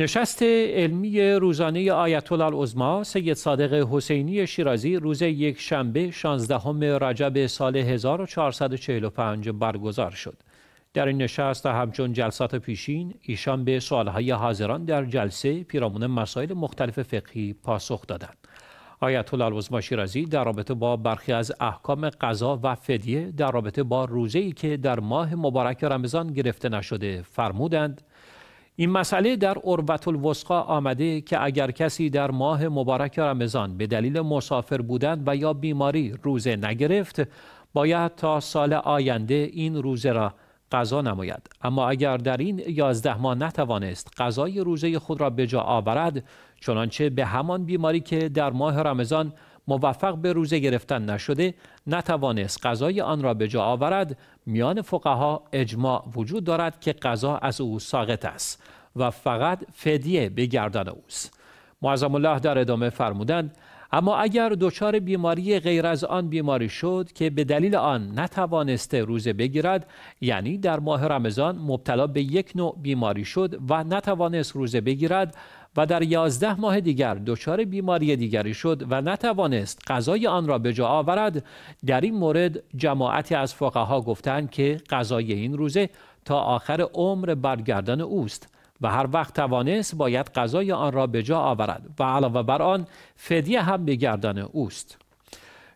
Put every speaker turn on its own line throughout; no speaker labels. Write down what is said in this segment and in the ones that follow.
نشست علمی روزانه آیت العظما سید صادق حسینی شیرازی روز یک شنبه 16 رجب سال 1445 برگزار شد. در این نشست همچون جلسات پیشین ایشان به سوالهای حاضران در جلسه پیرامون مسائل مختلف فقهی پاسخ دادند. آیت شیرازی در رابطه با برخی از احکام قضا و فدیه در رابطه با روزه‌ای که در ماه مبارک رمضان گرفته نشده فرمودند این مسئله در عروت الوسقا آمده که اگر کسی در ماه مبارک رمضان به دلیل مسافر بودن و یا بیماری روزه نگرفت باید تا سال آینده این روزه را قضا نماید اما اگر در این یازده ماه نتوانست قضای روزه خود را به جا آورد چنانچه به همان بیماری که در ماه رمضان موفق به روزه گرفتن نشده نتوانست غذای آن را به جا آورد میان فقها اجماع وجود دارد که غذا از او ساقط است و فقط فدیه به گردن اوست معظم الله در ادامه فرمودند اما اگر دچار بیماری غیر از آن بیماری شد که به دلیل آن نتوانسته روزه بگیرد یعنی در ماه رمضان مبتلا به یک نوع بیماری شد و نتوانست روزه بگیرد و در یازده ماه دیگر دچار بیماری دیگری شد و نتوانست غذای آن را به جا آورد در این مورد جماعتی از فقها گفتند که غذای این روزه تا آخر عمر برگردن اوست و هر وقت توانست باید غذای آن را به جا آورد و علاوه بر آن فدیه هم به گردن اوست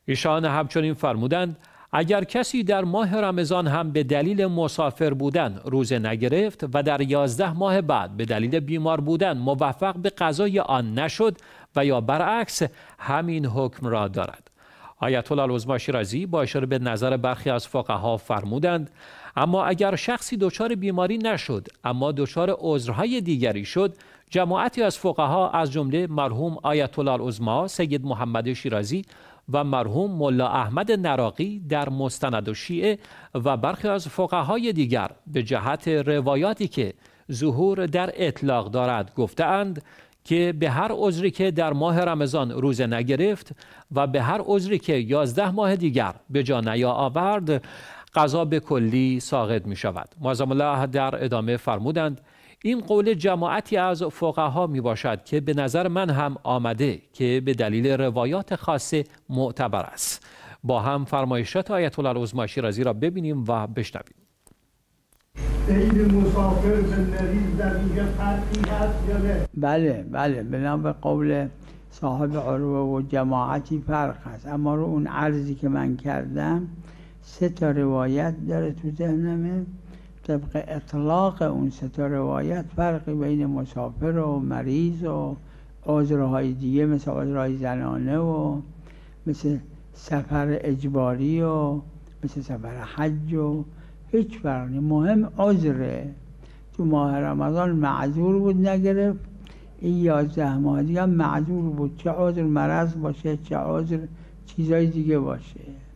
ایشان همچنین فرمودند اگر کسی در ماه رمضان هم به دلیل مسافر بودن روزه نگرفت و در یازده ماه بعد به دلیل بیمار بودن موفق به قضای آن نشد و یا برعکس همین حکم را دارد آیت الله شیرازی با اشاره به نظر برخی از فقها فرمودند اما اگر شخصی دچار بیماری نشد اما دچار عذرهای دیگری شد جماعتی از فقها از جمله مرحوم آیت الله سید محمد شیرازی و مرحوم ملا احمد نراقی در مستند و شیعه و برخی از فقهای دیگر به جهت روایاتی که ظهور در اطلاق دارد گفتهاند که به هر عذری که در ماه رمضان روزه نگرفت و به هر عذری که یازده ماه دیگر به جا آورد قضا به کلی ساقط می شود. معظم در ادامه فرمودند این قول جماعتی از فقها می باشد که به نظر من هم آمده که به دلیل روایات خاص معتبر است با هم فرمایشات آیت الله العظما شیرازی را ببینیم و بشنویم
بله بله به قول صاحب عروه و جماعتی فرق است اما رو اون عرضی که من کردم سه تا روایت داره تو ذهنمه طبق اطلاق اون ستا روایت فرقی بین مسافر و مریض و عذرهای دیگه مثل عذرهای زنانه و مثل سفر اجباری و مثل سفر حج و هیچ فرقی مهم عذره تو ماه رمضان معذور بود نگرفت این یازده ماه دیگه معذور بود چه عذر مرض باشه چه عذر چیزای دیگه باشه